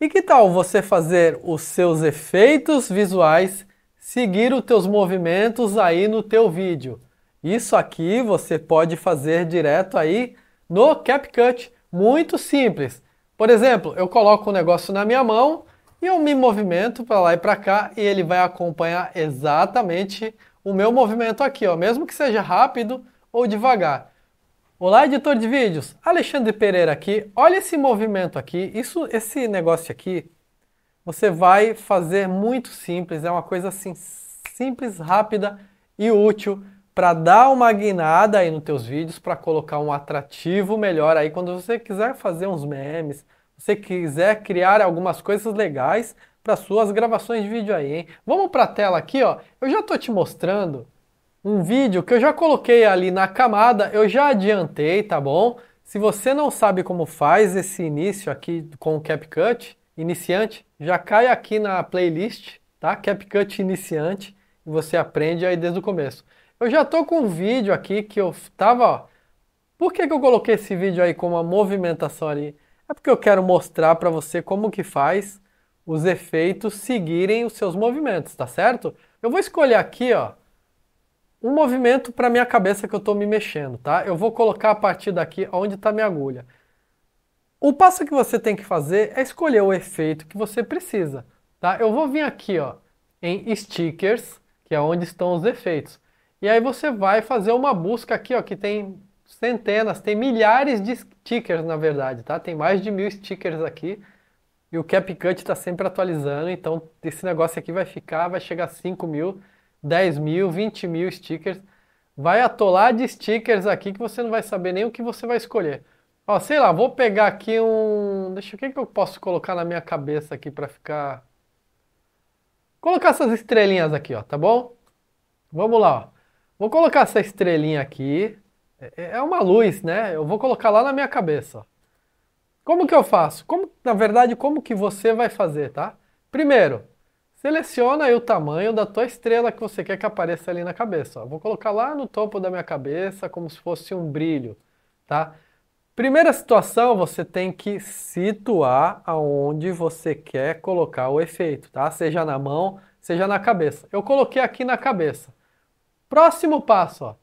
E que tal você fazer os seus efeitos visuais seguir os teus movimentos aí no teu vídeo? Isso aqui você pode fazer direto aí no CapCut, muito simples. Por exemplo, eu coloco o um negócio na minha mão e eu me movimento para lá e para cá e ele vai acompanhar exatamente o meu movimento aqui, ó, mesmo que seja rápido ou devagar. Olá, editor de vídeos. Alexandre Pereira aqui. Olha esse movimento aqui. Isso, esse negócio aqui, você vai fazer muito simples. É uma coisa assim simples, rápida e útil para dar uma guinada aí nos teus vídeos, para colocar um atrativo melhor aí quando você quiser fazer uns memes, você quiser criar algumas coisas legais para suas gravações de vídeo aí. Hein? Vamos para a tela aqui, ó. Eu já tô te mostrando um vídeo que eu já coloquei ali na camada, eu já adiantei, tá bom? Se você não sabe como faz esse início aqui com o CapCut, iniciante, já cai aqui na playlist, tá? CapCut iniciante, e você aprende aí desde o começo. Eu já tô com um vídeo aqui que eu tava, ó, por que, que eu coloquei esse vídeo aí com uma movimentação ali? É porque eu quero mostrar para você como que faz os efeitos seguirem os seus movimentos, tá certo? Eu vou escolher aqui, ó, um movimento para minha cabeça que eu estou me mexendo, tá? Eu vou colocar a partir daqui onde está minha agulha. O passo que você tem que fazer é escolher o efeito que você precisa, tá? Eu vou vir aqui, ó, em stickers, que é onde estão os efeitos. E aí você vai fazer uma busca aqui, ó, que tem centenas, tem milhares de stickers na verdade, tá? Tem mais de mil stickers aqui. E o CapCut está sempre atualizando, então esse negócio aqui vai ficar, vai chegar a 5 mil. 10 mil, 20 mil stickers. Vai atolar de stickers aqui que você não vai saber nem o que você vai escolher. Ó, sei lá, vou pegar aqui um. Deixa eu ver o que, que eu posso colocar na minha cabeça aqui para ficar. Colocar essas estrelinhas aqui, ó, tá bom? Vamos lá, ó. Vou colocar essa estrelinha aqui. É, é, é uma luz, né? Eu vou colocar lá na minha cabeça. Ó. Como que eu faço? Como, na verdade, como que você vai fazer, tá? Primeiro, Seleciona aí o tamanho da tua estrela que você quer que apareça ali na cabeça. Ó. Vou colocar lá no topo da minha cabeça como se fosse um brilho, tá? Primeira situação, você tem que situar aonde você quer colocar o efeito, tá? Seja na mão, seja na cabeça. Eu coloquei aqui na cabeça. Próximo passo, ó.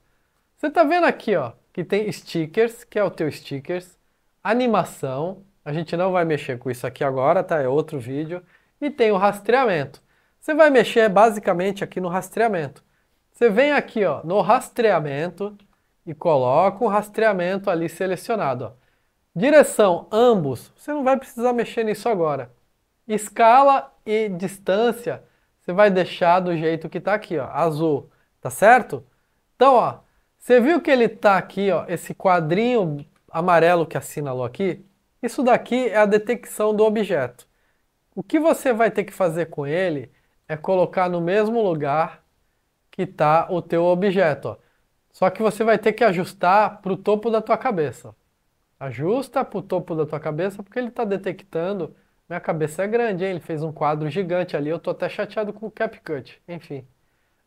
Você tá vendo aqui, ó, que tem stickers, que é o teu stickers, animação. A gente não vai mexer com isso aqui agora, tá? É outro vídeo e tem o rastreamento. Você vai mexer basicamente aqui no rastreamento. Você vem aqui ó, no rastreamento e coloca o rastreamento ali selecionado. Ó. Direção, ambos, você não vai precisar mexer nisso agora. Escala e distância, você vai deixar do jeito que está aqui, ó, azul, tá certo? Então, ó, você viu que ele está aqui, ó, esse quadrinho amarelo que assinalou aqui? Isso daqui é a detecção do objeto. O que você vai ter que fazer com ele é colocar no mesmo lugar que está o teu objeto. Ó. Só que você vai ter que ajustar para o topo da tua cabeça. Ajusta para o topo da tua cabeça porque ele está detectando. Minha cabeça é grande, hein? Ele fez um quadro gigante ali. Eu estou até chateado com o CapCut. Enfim.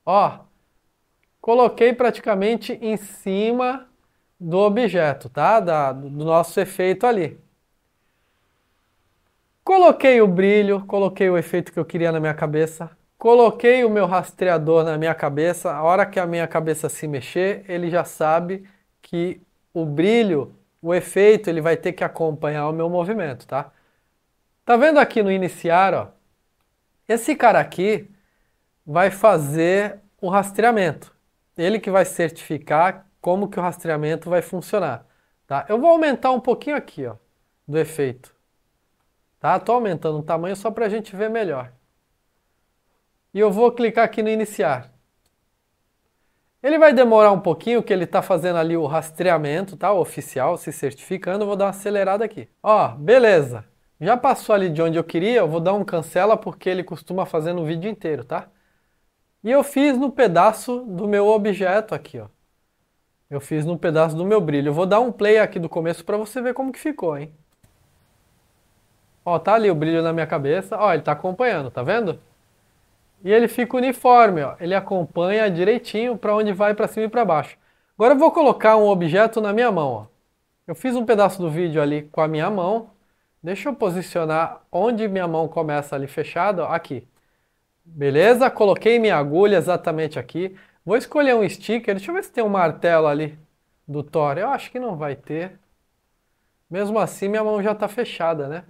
Ó, coloquei praticamente em cima do objeto, tá? Da, do nosso efeito ali. Coloquei o brilho, coloquei o efeito que eu queria na minha cabeça, coloquei o meu rastreador na minha cabeça. A hora que a minha cabeça se mexer, ele já sabe que o brilho, o efeito, ele vai ter que acompanhar o meu movimento, tá? Tá vendo aqui no iniciar, ó? Esse cara aqui vai fazer o rastreamento. Ele que vai certificar como que o rastreamento vai funcionar, tá? Eu vou aumentar um pouquinho aqui, ó, do efeito. Tá? Tô aumentando o tamanho só para a gente ver melhor. E eu vou clicar aqui no iniciar. Ele vai demorar um pouquinho, que ele está fazendo ali o rastreamento, tá? O oficial, se certificando. Eu vou dar uma acelerada aqui. Ó, beleza. Já passou ali de onde eu queria, eu vou dar um cancela porque ele costuma fazer no vídeo inteiro, tá? E eu fiz no pedaço do meu objeto aqui, ó. Eu fiz no pedaço do meu brilho. Eu vou dar um play aqui do começo para você ver como que ficou, hein? Ó, tá ali o brilho na minha cabeça. Ó, ele tá acompanhando, tá vendo? E ele fica uniforme, ó. Ele acompanha direitinho para onde vai para cima e para baixo. Agora eu vou colocar um objeto na minha mão, ó. Eu fiz um pedaço do vídeo ali com a minha mão. Deixa eu posicionar onde minha mão começa ali fechada, ó, aqui. Beleza? Coloquei minha agulha exatamente aqui. Vou escolher um sticker. Deixa eu ver se tem um martelo ali do Thor. Eu acho que não vai ter. Mesmo assim, minha mão já está fechada, né?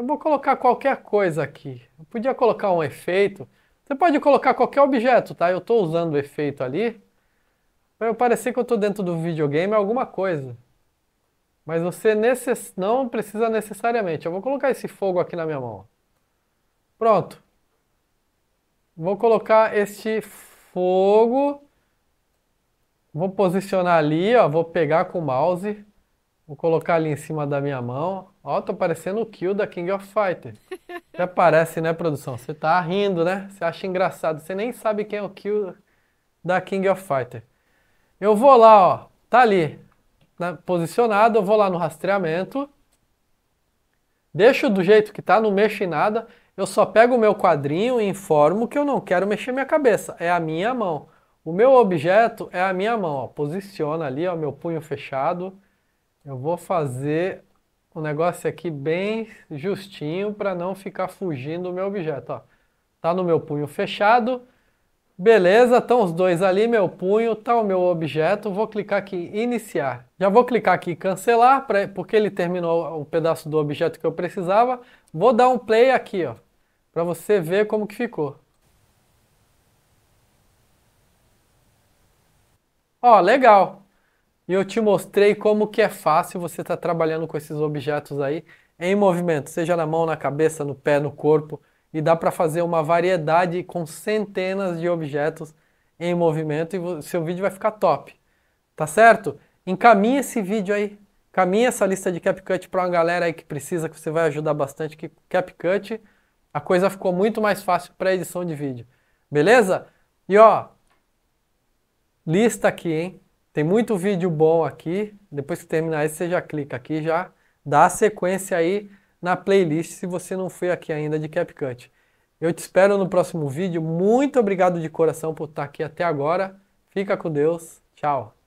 Eu vou colocar qualquer coisa aqui. Eu podia colocar um efeito. Você pode colocar qualquer objeto, tá? Eu estou usando o efeito ali. Para parecer que eu estou dentro do videogame alguma coisa. Mas você necess... não precisa necessariamente. Eu vou colocar esse fogo aqui na minha mão. Pronto. Vou colocar este fogo. Vou posicionar ali, ó. Vou pegar com o mouse. Vou colocar ali em cima da minha mão. Ó, tô parecendo o Kill da King of Fighter. Até parece, né, produção? Você tá rindo, né? Você acha engraçado. Você nem sabe quem é o Kill da King of Fighter. Eu vou lá, ó. Tá ali. Né, posicionado, eu vou lá no rastreamento. Deixo do jeito que tá, não mexo em nada. Eu só pego o meu quadrinho e informo que eu não quero mexer minha cabeça. É a minha mão. O meu objeto é a minha mão. Ó. Posiciona ali, ó, meu punho fechado. Eu vou fazer um negócio aqui bem justinho para não ficar fugindo do meu objeto. Ó. Tá no meu punho fechado. Beleza, estão os dois ali, meu punho, tá o meu objeto. Vou clicar aqui em iniciar. Já vou clicar aqui em cancelar, pra, porque ele terminou o pedaço do objeto que eu precisava. Vou dar um play aqui, ó, para você ver como que ficou. Ó, legal e eu te mostrei como que é fácil você estar tá trabalhando com esses objetos aí em movimento, seja na mão, na cabeça, no pé, no corpo, e dá para fazer uma variedade com centenas de objetos em movimento e seu vídeo vai ficar top. Tá certo? Encaminhe esse vídeo aí, caminha essa lista de CapCut para uma galera aí que precisa, que você vai ajudar bastante que CapCut, a coisa ficou muito mais fácil para edição de vídeo. Beleza? E ó, lista aqui, hein? Tem muito vídeo bom aqui. Depois que terminar esse, você já clica aqui já dá a sequência aí na playlist se você não foi aqui ainda de CapCut. Eu te espero no próximo vídeo. Muito obrigado de coração por estar aqui até agora. Fica com Deus. Tchau.